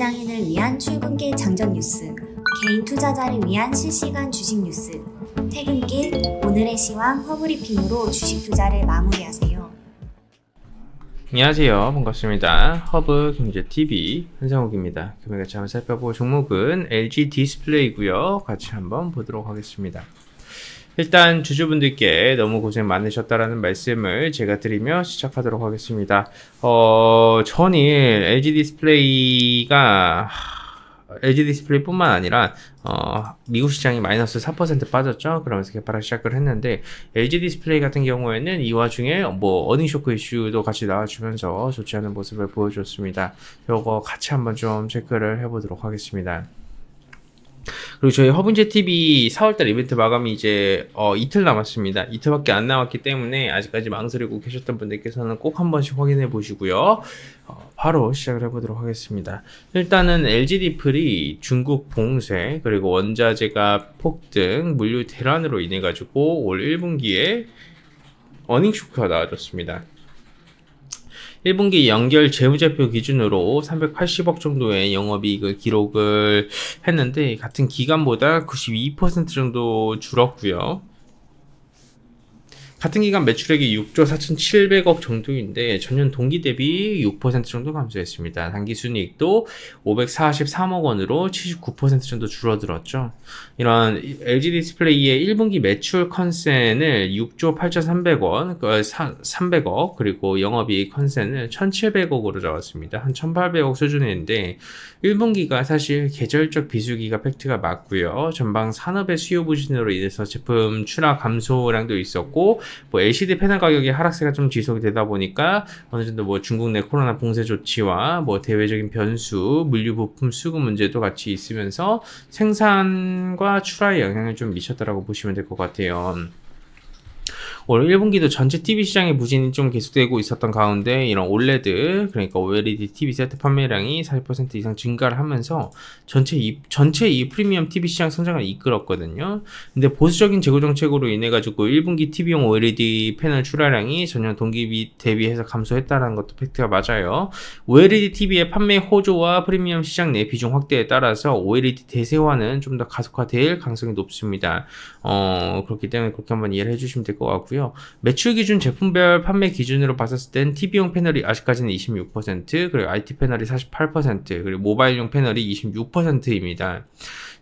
직장인을 위한 출근길 장전 뉴스, 개인 투자자를 위한 실시간 주식 뉴스, 퇴근길 오늘의 시황 허브리핑으로 주식 투자를 마무리하세요. 안녕하세요. 반갑습니다. 허브 경제TV 한상욱입니다. 금액을 잘 살펴볼 종목은 LG 디스플레이고요. 같이 한번 보도록 하겠습니다. 일단 주주분들께 너무 고생 많으셨다라는 말씀을 제가 드리며 시작하도록 하겠습니다. 어, 전일 LG 디스플레이가 LG 디스플레이뿐만 아니라 어, 미국 시장이 마이너스 4% 빠졌죠. 그러면서 개발을 시작을 했는데 LG 디스플레이 같은 경우에는 이 와중에 뭐 어닝 쇼크 이슈도 같이 나와주면서 좋지 않은 모습을 보여줬습니다. 이거 같이 한번 좀 체크를 해보도록 하겠습니다. 그리고 저희 허브제 TV 4월달 이벤트 마감이 이제 어, 이틀 남았습니다. 이틀밖에 안 남았기 때문에 아직까지 망설이고 계셨던 분들께서는 꼭 한 번씩 확인해 보시고요. 어, 바로 시작을 해보도록 하겠습니다. 일단은 LG 디플이 중국 봉쇄 그리고 원자재가 폭등 물류 대란으로 인해 가지고 올 1분기에 어닝 쇼크가 나와졌습니다 1분기 연결 재무제표 기준으로 380억 정도의 영업이익을 기록을 했는데 같은 기간보다 92% 정도 줄었고요. 같은 기간 매출액이 6조 4,700억 정도인데 전년 동기 대비 6% 정도 감소했습니다. 단기 순이익도 543억 원으로 79% 정도 줄어들었죠. 이런 LG 디스플레이의 1분기 매출 컨센을 6조 8,300원, 300억 그리고 영업이익 컨센을 1,700억으로 잡았습니다. 한 1,800억 수준인데 1분기가 사실 계절적 비수기가 팩트가 맞고요. 전방 산업의 수요 부진으로 인해서 제품 출하 감소량도 있었고 뭐 LCD 패널 가격이 하락세가 좀 지속이 되다 보니까 어느 정도 뭐 중국 내 코로나 봉쇄 조치와 뭐 대외적인 변수, 물류 부품 수급 문제도 같이 있으면서 생산과 출하에 영향을 좀 미쳤다라고 보시면 될 것 같아요. 올 1분기도 전체 TV 시장의 부진이 좀 계속되고 있었던 가운데 이런 OLED 그러니까 OLED TV 세트 판매량이 40% 이상 증가를 하면서 전체 이 전체 이 프리미엄 TV 시장 성장을 이끌었거든요. 근데 보수적인 재고 정책으로 인해 가지고 1분기 TV용 OLED 패널 출하량이 전년 동기 대비해서 감소했다는 것도 팩트가 맞아요. OLED TV의 판매 호조와 프리미엄 시장 내 비중 확대에 따라서 OLED 대세화는 좀 더 가속화될 가능성이 높습니다. 어, 그렇기 때문에 그렇게 한번 이해를 해주시면 될 것 같고요. 있고요. 매출 기준 제품별 판매 기준으로 봤을 땐 TV용 패널이 아직까지는 26%, 그리고 IT 패널이 48%, 그리고 모바일용 패널이 26%입니다.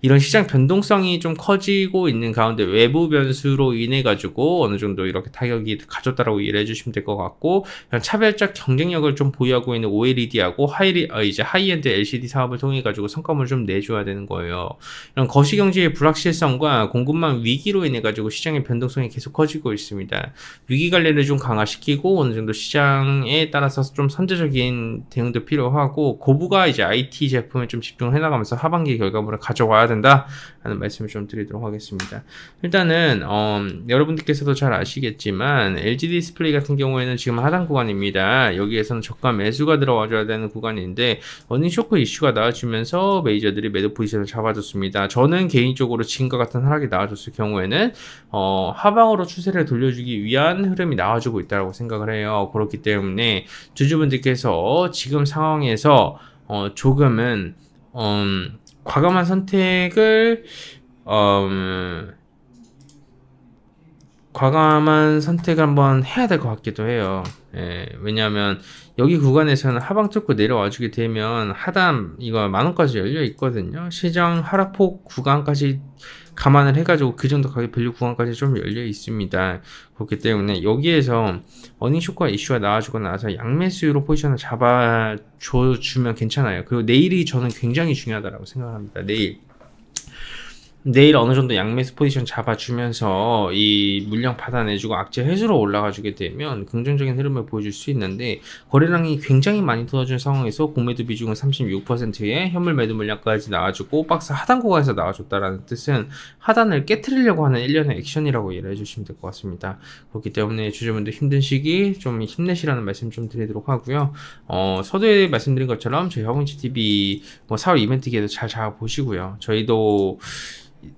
이런 시장 변동성이 좀 커지고 있는 가운데 외부 변수로 인해 가지고 어느 정도 이렇게 타격이 가졌다라고 이해해 주시면 될 것 같고 차별적 경쟁력을 좀 보유하고 있는 OLED하고 하이 어, 이제 하이엔드 LCD 사업을 통해 가지고 성과물 좀 내줘야 되는 거예요. 이런 거시 경제의 불확실성과 공급망 위기로 인해 가지고 시장의 변동성이 계속 커지고 있습니다. 있니다 위기 관리를 좀 강화시키고 어느 정도 시장에 따라서 좀 선제적인 대응도 필요하고 고부가 이제 IT 제품에 좀 집중해 나가면서 하반기 결과물을 가져와야 된다라는 말씀을 좀 드리도록 하겠습니다. 일단은 어, 여러분들께서도 잘 아시겠지만 LG 디스플레이 같은 경우에는 지금 하단 구간입니다. 여기에서는 저가 매수가 들어와줘야 되는 구간인데 어닝 쇼크 이슈가 나와주면서 메이저들이 매도 포지션을 잡아줬습니다. 저는 개인적으로 지금과 같은 하락이 나와줬을 경우에는 어, 하방으로 추세를 돌려 올려주기 위한 흐름이 나와주고 있다고 생각을 해요. 그렇기 때문에 주주분들께서 지금 상황에서 어, 조금은 음, 과감한 선택을 음, 과감한 선택을 한번 해야 될 것 같기도 해요. 예, 왜냐하면 여기 구간에서는 하방 뚫고 내려와 주게 되면 하단 이거 만원까지 열려 있거든요. 시장 하락폭 구간까지 감안을 해가지고 그 정도 가격 밸류 구간까지 좀 열려 있습니다. 그렇기 때문에 여기에서 어닝 쇼크 이슈가 나와주고 나서 양매수로 포지션을 잡아줘주면 괜찮아요. 그리고 내일이 저는 굉장히 중요하다고 생각합니다. 내일. 내일 어느 정도 양매수 포지션 잡아주면서 이 물량 받아내주고 악재 해수로 올라가주게 되면 긍정적인 흐름을 보여줄 수 있는데 거래량이 굉장히 많이 터어준 상황에서 공매도 비중은 36%에 현물 매도 물량까지 나와주고 박스 하단 구간에서 나와줬다라는 뜻은 하단을 깨뜨리려고 하는 일련의 액션이라고 이해해 를 주시면 될 것 같습니다. 그렇기 때문에 주주분들 힘든 시기 좀 힘내시라는 말씀 좀 드리도록 하고요. 어, 서두에 말씀드린 것처럼 저희 허공치 TV 뭐 4월 이벤트 기회도 잘 잡아보시고요. 저희도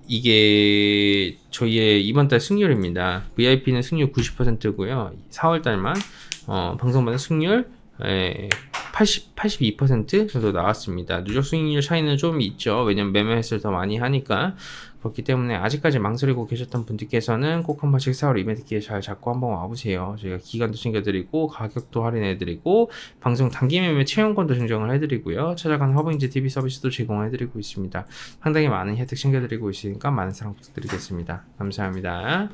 이게 저희의 이번 달 승률입니다. VIP는 승률 90%고요. 4월 달만 어, 방송반 승률 예, 80, 82% 정도 나왔습니다. 누적 수익률 차이는 좀 있죠. 왜냐면 매매 횟수를 더 많이 하니까. 그렇기 때문에 아직까지 망설이고 계셨던 분들께서는 꼭한 번씩 4월 이벤트 기회 잘 잡고 한번 와보세요. 저희가 기간도 챙겨드리고, 가격도 할인해드리고, 방송 단기 매매 채용권도 증정을 해드리고요. 찾아가는 허브인지 TV 서비스도 제공해드리고 있습니다. 상당히 많은 혜택 챙겨드리고 있으니까 많은 사랑 부탁드리겠습니다. 감사합니다.